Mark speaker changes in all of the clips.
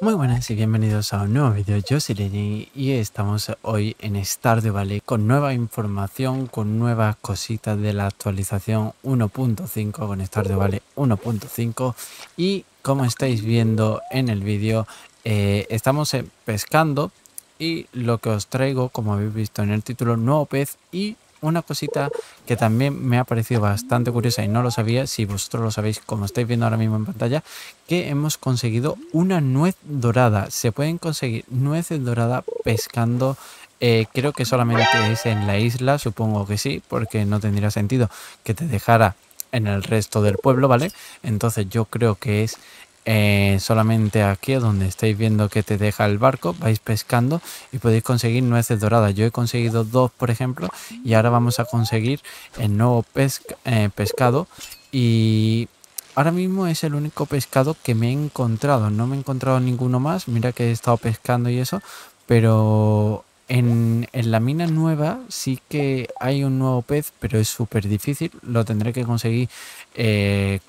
Speaker 1: Muy buenas y bienvenidos a un nuevo vídeo, yo soy Lenny y estamos hoy en Stardew Valley con nueva información, con nuevas cositas de la actualización 1.5, con Stardew Valley 1.5 y como estáis viendo en el vídeo, eh, estamos eh, pescando y lo que os traigo, como habéis visto en el título, nuevo pez y una cosita que también me ha parecido bastante curiosa y no lo sabía, si vosotros lo sabéis como estáis viendo ahora mismo en pantalla, que hemos conseguido una nuez dorada. Se pueden conseguir nueces doradas pescando eh, creo que solamente es en la isla, supongo que sí, porque no tendría sentido que te dejara en el resto del pueblo, ¿vale? Entonces yo creo que es eh, solamente aquí donde estáis viendo que te deja el barco vais pescando y podéis conseguir nueces doradas yo he conseguido dos por ejemplo y ahora vamos a conseguir el nuevo eh, pescado y ahora mismo es el único pescado que me he encontrado no me he encontrado ninguno más mira que he estado pescando y eso pero en, la mina nueva sí que hay un nuevo pez, pero es súper difícil. Lo tendré que conseguir eh,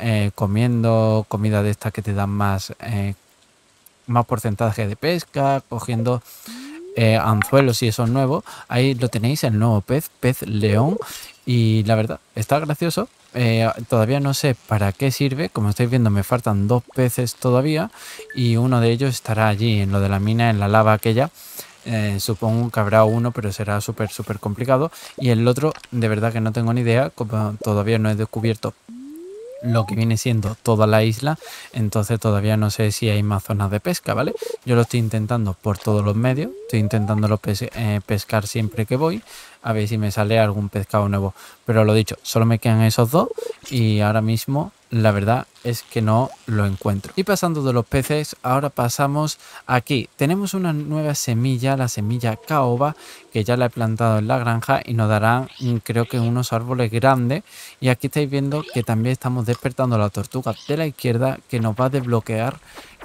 Speaker 1: eh, comiendo comida de estas que te dan más, eh, más porcentaje de pesca, cogiendo anzuelos y eso nuevo. Ahí lo tenéis, el nuevo pez, pez león. Y la verdad, está gracioso. todavía no sé para qué sirve. Como estáis viendo, me faltan dos peces todavía. Y uno de ellos estará allí, en lo de la mina, en la lava aquella. Eh, supongo que habrá uno, pero será súper, súper complicado. Y el otro, de verdad que no tengo ni idea, como todavía no he descubierto lo que viene siendo toda la isla, entonces todavía no sé si hay más zonas de pesca, ¿vale? Yo lo estoy intentando por todos los medios, estoy intentando eh, pescar siempre que voy, a ver si me sale algún pescado nuevo. Pero lo dicho, solo me quedan esos dos y ahora mismo la verdad es que no lo encuentro. Y pasando de los peces, ahora pasamos aquí. Tenemos una nueva semilla, la semilla caoba, que ya la he plantado en la granja y nos darán mm, creo que unos árboles grandes. Y aquí estáis viendo que también estamos despertando la tortuga de la izquierda que nos va a desbloquear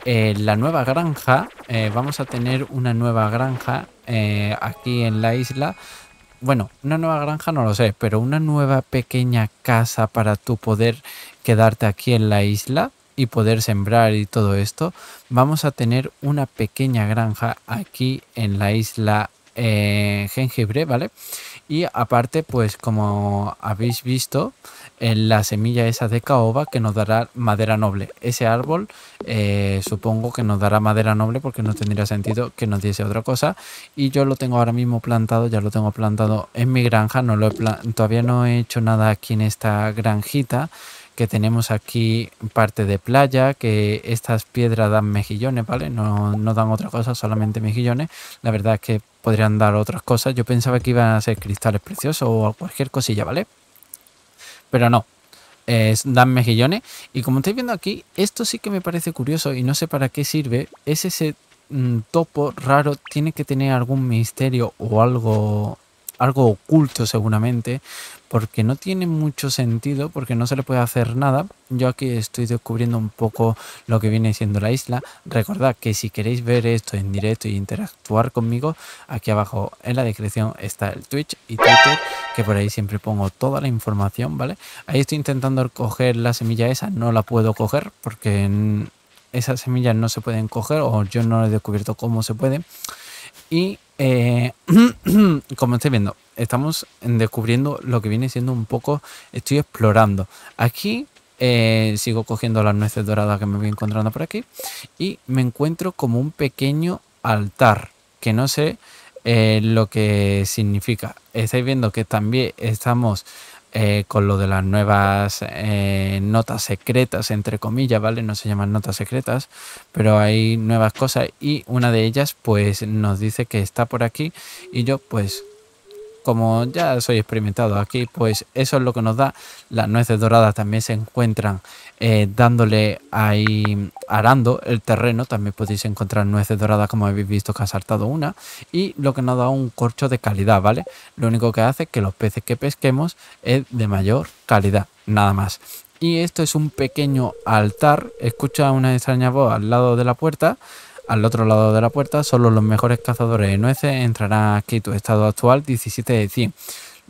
Speaker 1: eh, la nueva granja. Eh, vamos a tener una nueva granja eh, aquí en la isla bueno, una nueva granja no lo sé, pero una nueva pequeña casa para tú poder quedarte aquí en la isla y poder sembrar y todo esto, vamos a tener una pequeña granja aquí en la isla eh, Jengibre, ¿vale? Y aparte, pues como habéis visto, en semilla semilla esa de caoba que nos dará madera noble. Ese árbol eh, supongo que nos dará madera noble porque no tendría sentido que nos diese otra cosa. Y yo lo tengo ahora mismo plantado, ya lo tengo plantado en mi granja, no lo he todavía no he hecho nada aquí en esta granjita que tenemos aquí parte de playa, que estas piedras dan mejillones, ¿vale? No, no, dan otra cosa, solamente mejillones. La verdad es que podrían dar otras cosas. Yo pensaba que iban a ser cristales preciosos o cualquier cosilla, ¿vale? pero no. es dan mejillones. Y como estáis viendo aquí, esto sí que me parece curioso y no sé para qué sirve. Es ese mm, topo raro, tiene que tener algún misterio o algo algo oculto seguramente, porque no tiene mucho sentido, porque no se le puede hacer nada. Yo aquí estoy descubriendo un poco lo que viene siendo la isla. Recordad que si queréis ver esto en directo y interactuar conmigo, aquí abajo en la descripción está el Twitch y Twitter, que por ahí siempre pongo toda la información, ¿vale? Ahí estoy intentando coger la semilla esa, no la puedo coger porque esas semillas no se pueden coger o yo no he descubierto cómo se puede. Y eh, como estáis viendo, estamos descubriendo lo que viene siendo un poco, estoy explorando. Aquí eh, sigo cogiendo las nueces doradas que me voy encontrando por aquí y me encuentro como un pequeño altar que no sé eh, lo que significa. Estáis viendo que también estamos eh, con lo de las nuevas eh, notas secretas, entre comillas, ¿vale? No se llaman notas secretas, pero hay nuevas cosas y una de ellas pues nos dice que está por aquí y yo pues como ya soy experimentado aquí, pues eso es lo que nos da. Las nueces doradas también se encuentran eh, dándole ahí, arando el terreno. También podéis encontrar nueces doradas, como habéis visto que ha saltado una. Y lo que nos da un corcho de calidad, ¿vale? Lo único que hace es que los peces que pesquemos es de mayor calidad, nada más. Y esto es un pequeño altar. Escucha una extraña voz al lado de la puerta. Al otro lado de la puerta, solo los mejores cazadores de nueces entrarán aquí. Tu estado actual, 17 de 100.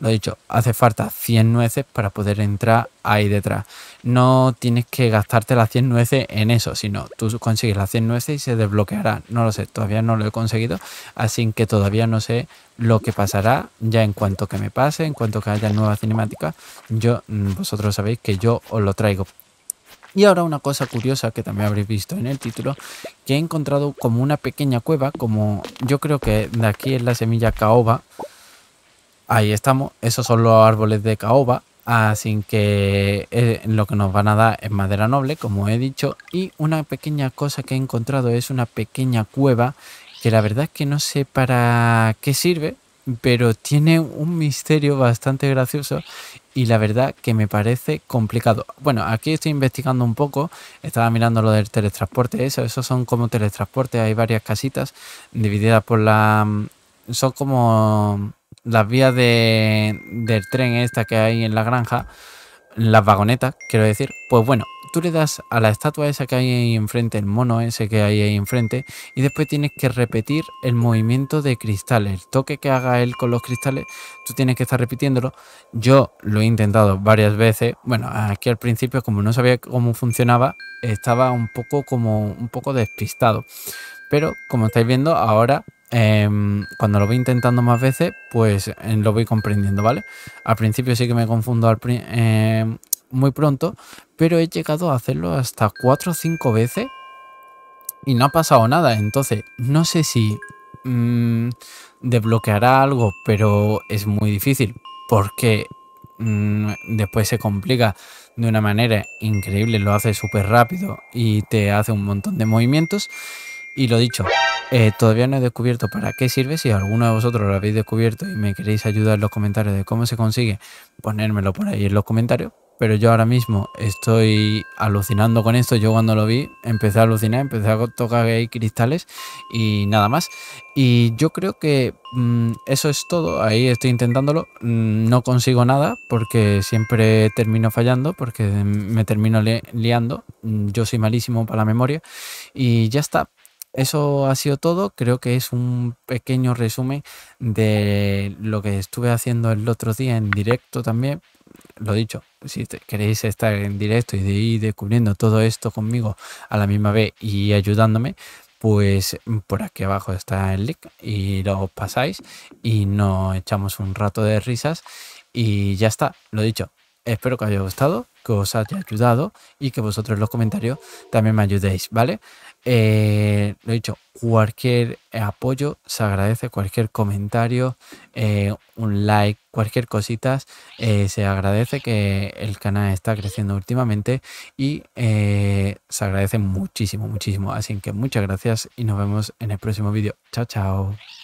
Speaker 1: Lo he dicho, hace falta 100 nueces para poder entrar ahí detrás. No tienes que gastarte las 100 nueces en eso, sino tú consigues las 100 nueces y se desbloqueará. No lo sé, todavía no lo he conseguido, así que todavía no sé lo que pasará. Ya en cuanto que me pase, en cuanto que haya nuevas cinemáticas, yo, mm, vosotros sabéis que yo os lo traigo y ahora una cosa curiosa que también habréis visto en el título, que he encontrado como una pequeña cueva, como yo creo que de aquí es la semilla caoba. Ahí estamos, esos son los árboles de caoba, así que eh, lo que nos van a dar es madera noble, como he dicho. Y una pequeña cosa que he encontrado es una pequeña cueva, que la verdad es que no sé para qué sirve, pero tiene un misterio bastante gracioso y la verdad que me parece complicado. Bueno, aquí estoy investigando un poco, estaba mirando lo del teletransporte, eso, esos son como teletransporte, hay varias casitas divididas por la... son como las vías de, del tren esta que hay en la granja, las vagonetas, quiero decir. Pues bueno, tú le das a la estatua esa que hay ahí enfrente, el mono ese que hay ahí enfrente, y después tienes que repetir el movimiento de cristales, el toque que haga él con los cristales, tú tienes que estar repitiéndolo. Yo lo he intentado varias veces, bueno, aquí al principio como no sabía cómo funcionaba, estaba un poco como un poco despistado. Pero como estáis viendo ahora em, cuando lo voy intentando más veces, pues em, lo voy comprendiendo, ¿vale? Al principio sí que me confundo al, principio. Em, muy pronto, pero he llegado a hacerlo hasta 4 o 5 veces y no ha pasado nada. Entonces, no sé si mm, desbloqueará algo, pero es muy difícil porque mm, después se complica de una manera increíble, lo hace súper rápido y te hace un montón de movimientos. Y lo dicho, eh, todavía no he descubierto para qué sirve. Si alguno de vosotros lo habéis descubierto y me queréis ayudar en los comentarios de cómo se consigue, ponérmelo por ahí en los comentarios pero yo ahora mismo estoy alucinando con esto. Yo cuando lo vi empecé a alucinar, empecé a tocar cristales y nada más. Y yo creo que mm, eso es todo. Ahí estoy intentándolo. Mm, no consigo nada porque siempre termino fallando, porque me termino liando. Mm, yo soy malísimo para la memoria. Y ya está. Eso ha sido todo. Creo que es un pequeño resumen de lo que estuve haciendo el otro día en directo también lo dicho, pues, si queréis estar en directo y de ir descubriendo todo esto conmigo a la misma vez y ayudándome, pues mm, por aquí abajo está el link y lo pasáis y nos echamos un rato de risas y ya está, lo dicho. Espero que os haya gustado, que os haya ayudado y que vosotros en los comentarios también me ayudéis, ¿vale? Eh, lo dicho, cualquier apoyo se agradece, cualquier comentario, eh, un like, cualquier cositas eh, se agradece que el canal está creciendo últimamente y eh, se agradece muchísimo, muchísimo. Así que muchas gracias y nos vemos en el próximo vídeo. Chao, chao.